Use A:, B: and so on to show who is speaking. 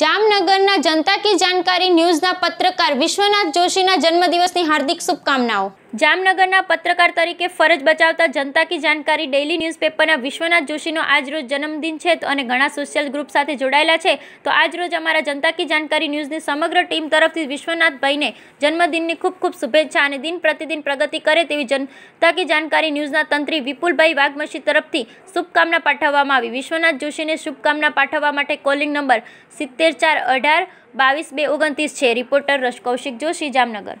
A: જામનગરના જનતા કી જાણકારી ન્યૂઝના પત્રકાર વિશ્વનાથ જોશીના જન્મદિવસની હાર્દિક શુભકામનાઓ જામનગરના પત્રકાર તરીકે ફરજ બજાવતા જનતા કી જાણકારી ડેઇલી ન્યૂઝપેપરના વિશ્વનાથ જોશીનો આજરોજ જન્મદિન છે અને ઘણા સોશિયલ ગ્રુપ સાથે જોડાયેલા છે તો આજરોજ અમારા જનતા કી જાણકારી ન્યૂઝની સમગ્ર ટીમ તરફથી વિશ્વનાથભાઈને જન્મદિનની ખૂબ ખૂબ શુભેચ્છા અને દિન પ્રતિદિન પ્રગતિ કરે તેવી જનતા કી જાણકારી ન્યૂઝના તંત્રી વિપુલભાઈ વાઘમસી તરફથી શુભકામના પાઠવવામાં આવી વિશ્વનાથ જોશીને શુભકામના પાઠવવા માટે કોલિંગ નંબર સિત્તેર ચાર અઢાર બાવીસ બે ઓગણત્રીસ છે રિપોર્ટર રસ કૌશિક જોશી જામનગર